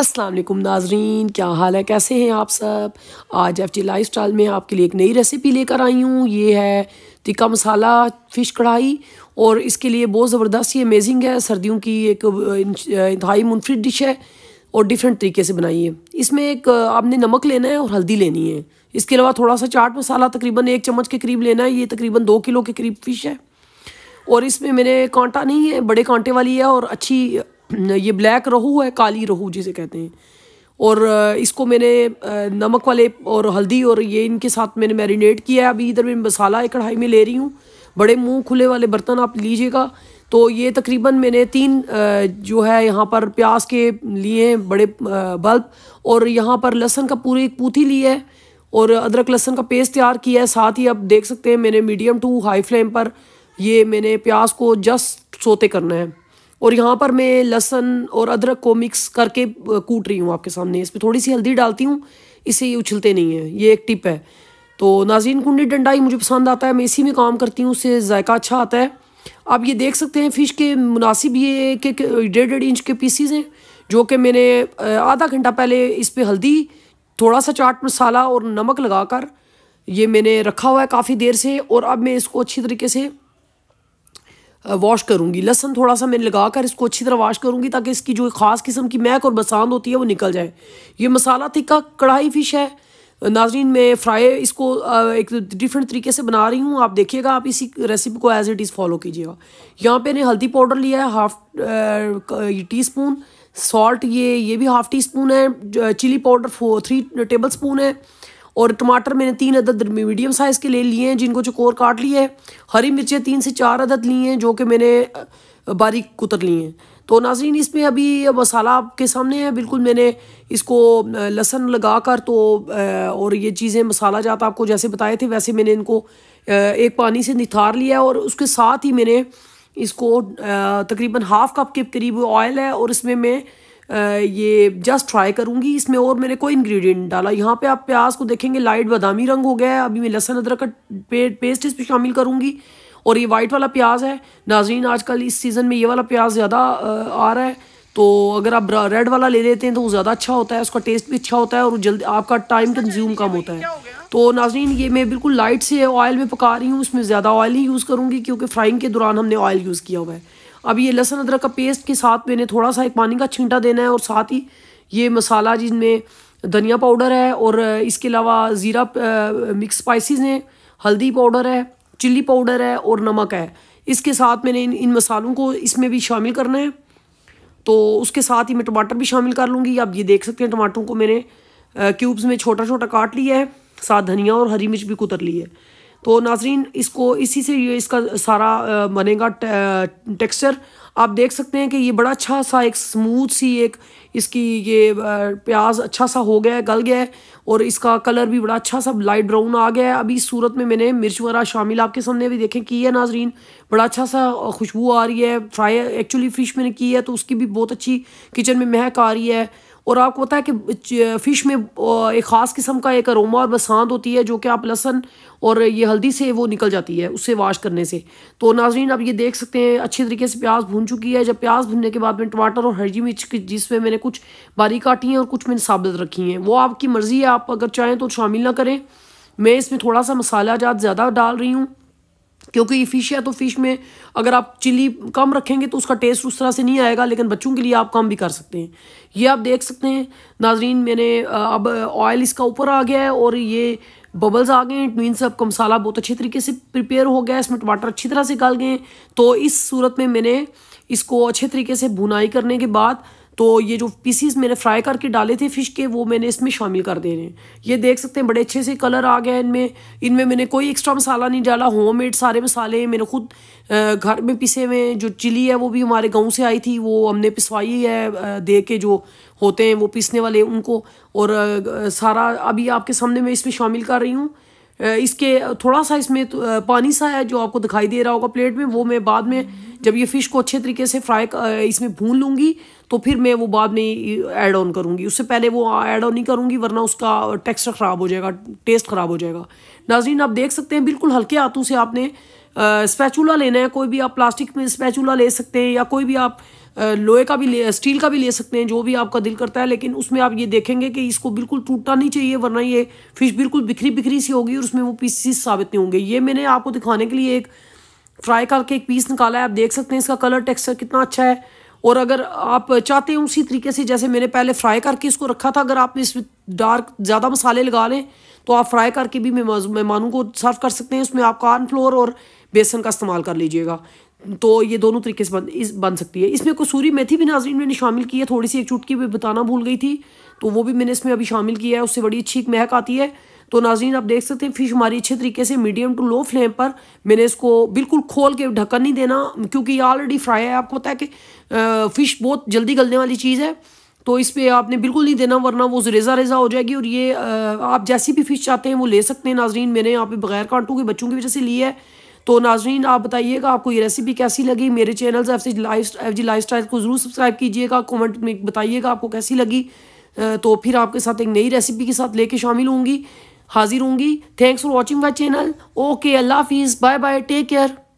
असलम नाजरीन क्या हाल है कैसे हैं आप सब आज एफ जी लाइफ स्टाइल में आपके लिए एक नई रेसिपी लेकर आई हूँ ये है तिक्का मसाला फ़िश कढ़ाई और इसके लिए बहुत ज़बरदस्त ये अमेजिंग है सर्दियों की एक इंतहाई मुनफरद डिश है और डिफरेंट तरीके से बनाइए इसमें एक आपने नमक लेना है और हल्दी लेनी है इसके अलावा थोड़ा सा चाट मसाला तकरीबन एक चम्मच के करीब लेना है ये तकरीबन दो किलो के करीब फ़िश है और इसमें मेरे कांटा नहीं है बड़े कांटे वाली है और अच्छी ये ब्लैक रोहू है काली रोहू जिसे कहते हैं और इसको मैंने नमक वाले और हल्दी और ये इनके साथ मैंने मैरिनेट किया है अभी इधर मैं मसाला एक कढ़ाई में ले रही हूँ बड़े मुंह खुले वाले बर्तन आप लीजिएगा तो ये तकरीबन मैंने तीन जो है यहाँ पर प्याज के लिए बड़े बल्ब और यहाँ पर लहसन का पूरी एक पूथी ली है और अदरक लहसन का पेस्ट तैयार किया है साथ ही आप देख सकते हैं मैंने मीडियम टू हाई फ्लेम पर ये मैंने प्याज को जस्ट सोते करना है और यहाँ पर मैं लहसन और अदरक को मिक्स करके कूट रही हूँ आपके सामने इस पर थोड़ी सी हल्दी डालती हूँ इसे ये उछलते नहीं है ये एक टिप है तो नाजीन कुंडी डंडा ही मुझे पसंद आता है मैं इसी में काम करती हूँ उससे जायका अच्छा आता है आप ये देख सकते हैं फ़िश के मुनासिब ये कि डेढ़ डेढ़ इंच के पीसीज हैं जो कि मैंने आधा घंटा पहले इस पर हल्दी थोड़ा सा चाट मसाला और नमक लगा कर ये मैंने रखा हुआ है काफ़ी देर से और अब मैं इसको अच्छी तरीके से वॉश करूँगी लहसन थोड़ा सा मैं लगा कर इसको अच्छी तरह वॉश करूँगी ताकि इसकी जो ख़ास किस्म की महक और बसांद होती है वो निकल जाए ये मसाला तिक्का कढ़ाई फ़िश है नाजरीन मैं फ्राई इसको एक डिफरेंट तरीके से बना रही हूँ आप देखिएगा आप इसी रेसिपी को एज़ इट इज़ फॉलो कीजिएगा यहाँ पे ने हल्दी पाउडर लिया है हाफ टी स्पून सॉल्ट ये ये भी हाफ़ टी स्पून है चिली पाउडर फो थ्री टेबल स्पून है और टमाटर मैंने तीन अदद मीडियम साइज़ के ले लिए हैं जिनको चकोर काट लिए है हरी मिर्चें तीन से चार अदद ली हैं जो कि मैंने बारीक कुतर ली हैं तो नाजरीन इसमें अभी मसाला आपके सामने है बिल्कुल मैंने इसको लहसन लगा कर तो और ये चीज़ें मसाला जात आपको जैसे बताए थे वैसे मैंने इनको एक पानी से निथार लिया और उसके साथ ही मैंने इसको तकरीबन हाफ़ कप के करीब ऑयल है और इसमें मैं ये जस्ट ट्राई करूँगी इसमें और मैंने कोई इंग्रेडिएंट डाला यहाँ पे आप प्याज को देखेंगे लाइट बादामी रंग हो गया है अभी मैं लहसन अदरक का पेस्ट इस पर शामिल करूँगी और ये वाइट वाला प्याज है नाजरीन आजकल इस सीज़न में ये वाला प्याज ज़्यादा आ रहा है तो अगर आप रेड वाला ले लेते हैं तो वो ज़्यादा अच्छा होता है उसका टेस्ट भी अच्छा होता है और जल्दी आपका टाइम कंज्यूम कम होता है तो नाजरीन ये मैं बिल्कुल लाइट से ऑयल में पका रही हूँ उसमें ज़्यादा ऑयल ही यूज़ करूँगी क्योंकि फ्राइंग के दौरान हमने ऑयल यूज़ किया हुआ है अब ये लहसुन अदरक का पेस्ट के साथ मैंने थोड़ा सा एक पानी का छींटा देना है और साथ ही ये मसाला जिनमें धनिया पाउडर है और इसके अलावा ज़ीरा मिक्स स्पाइसीज हैं हल्दी पाउडर है चिल्ली पाउडर है और नमक है इसके साथ मैंने इन इन मसालों को इसमें भी शामिल करना है तो उसके साथ ही मैं टमाटर भी शामिल कर लूँगी आप ये देख सकते हैं टमाटरों को मैंने क्यूब्स में छोटा छोटा काट लिया है साथ धनिया और हरी मिर्च भी कुतर ली है तो नाजरीन इसको इसी से ये इसका सारा बनेगा टेक्सचर आप देख सकते हैं कि ये बड़ा अच्छा सा एक स्मूथ सी एक इसकी ये प्याज अच्छा सा हो गया है गल गया है और इसका कलर भी बड़ा अच्छा सा लाइट ब्राउन आ गया है अभी इस सूरत में मैंने मिर्च वगैरह शामिल आपके सामने भी देखें की है नाजरीन बड़ा अच्छा सा खुशबू आ रही है फ्राई एक्चुअली फ़िश मैंने की है तो उसकी भी बहुत अच्छी किचन में महक आ रही है और आपको पता है कि फ़िश में एक ख़ास किस्म का एक अरोमा और बसांत होती है जो कि आप लहसन और ये हल्दी से वो निकल जाती है उससे वाश करने से तो नाजरीन आप ये देख सकते हैं अच्छे तरीके से प्याज भून चुकी है जब प्याज भूनने के बाद में टमाटर और हरी मिर्च जिसमें मैंने कुछ बारी काटी हैं और कुछ मैंने साबित रखी हैं वो आपकी मर्ज़ी है आप अगर चाहें तो शामिल ना करें मैं इसमें थोड़ा सा मसाला जात ज़्यादा डाल रही हूँ क्योंकि ये फ़िश है तो फ़िश में अगर आप चिली कम रखेंगे तो उसका टेस्ट उस तरह से नहीं आएगा लेकिन बच्चों के लिए आप कम भी कर सकते हैं ये आप देख सकते हैं नाजरीन मैंने अब ऑयल इसका ऊपर आ गया है और ये बबल्स आ गए हैं मीनस अब आपका मसाला बहुत अच्छे तरीके से प्रिपेयर हो गया इसमें टमाटर अच्छी तरह से गल गए तो इस सूरत में मैंने इसको अच्छे तरीके से बुनाई करने के बाद तो ये जो पीसीस मैंने फ्राई करके डाले थे फ़िश के वो मैंने इसमें शामिल कर दे रहे हैं ये देख सकते हैं बड़े अच्छे से कलर आ गया इनमें इनमें मैंने कोई एक्स्ट्रा मसाला नहीं डाला होम मेड सारे मसाले मैंने खुद घर में पिसे हुए जो चिली है वो भी हमारे गाँव से आई थी वो हमने पिसवाई है दे के जो होते हैं वो पीसने वाले उनको और सारा अभी आपके सामने मैं इसमें शामिल कर रही हूँ इसके थोड़ा सा इसमें तो, पानी सा है जो आपको दिखाई दे रहा होगा प्लेट में वो मैं बाद में जब ये फ़िश को अच्छे तरीके से फ्राई इसमें भून लूँगी तो फिर मैं वो बाद में ऐड ऑन करूँगी उससे पहले वो ऐड ऑन नहीं करूँगी वरना उसका टेक्स्चर ख़राब हो जाएगा टेस्ट ख़राब हो जाएगा नाजरीन आप देख सकते हैं बिल्कुल हल्के हाथों से आपने स्पैचूला लेना है कोई भी आप प्लास्टिक में स्पैचूला ले सकते हैं या कोई भी आप लोहे का भी ले स्टील का भी ले सकते हैं जो भी आपका दिल करता है लेकिन उसमें आप ये देखेंगे कि इसको बिल्कुल टूटना नहीं चाहिए वरना ये फिश बिल्कुल बिखरी बिखरी सी होगी और उसमें वो पीसीस साबित नहीं होंगे ये मैंने आपको दिखाने के लिए एक फ्राई करके एक पीस निकाला है आप देख सकते हैं इसका कलर टेक्सचर कितना अच्छा है और अगर आप चाहते हैं उसी तरीके से जैसे मैंने पहले फ्राई करके इसको रखा था अगर आप इसमें डार्क ज़्यादा मसाले लगा लें तो आप फ्राई करके भी मेहमानों को सर्व कर सकते हैं उसमें आप कॉर्नफ्लोर और बेसन का इस्तेमाल कर लीजिएगा तो ये दोनों तरीके से बन इस बन सकती है इसमें कसूरी मेथी भी नाजरीन मैंने शामिल की है थोड़ी सी एक चुटकी भी बताना भूल गई थी तो वो भी मैंने इसमें अभी शामिल किया है उससे बड़ी अच्छी एक महक आती है तो नाजरीन आप देख सकते हैं फ़िश हमारी अच्छे तरीके से मीडियम टू लो फ्लेम पर मैंने इसको बिल्कुल खोल के ढक्कन नहीं देना क्योंकि ये ऑलरेडी फ्राई है आपको पता है कि फ़िश बहुत जल्दी गलने वाली चीज़ है तो इस पर आपने बिल्कुल नहीं देना वरना वो रेजा रेजा हो जाएगी और ये आप जैसी भी फ़िश चाहते हैं वो ले सकते हैं नाजरीन मैंने यहाँ पे बगैर कांटों के बच्चों की वजह से ली है तो नाजरीन आप बताइएगा आपको ये रेसिपी कैसी लगी मेरे channel F life F G lifestyle को ज़रूर सब्सक्राइब कीजिएगा कमेंट में बताइएगा आपको कैसी लगी तो फिर आपके साथ एक नई रेसिपी के साथ लेके शामिल होंगी हाजिर होंगी thanks for watching my channel okay अल्लाह हाफिज़ बाय बाय टेक केयर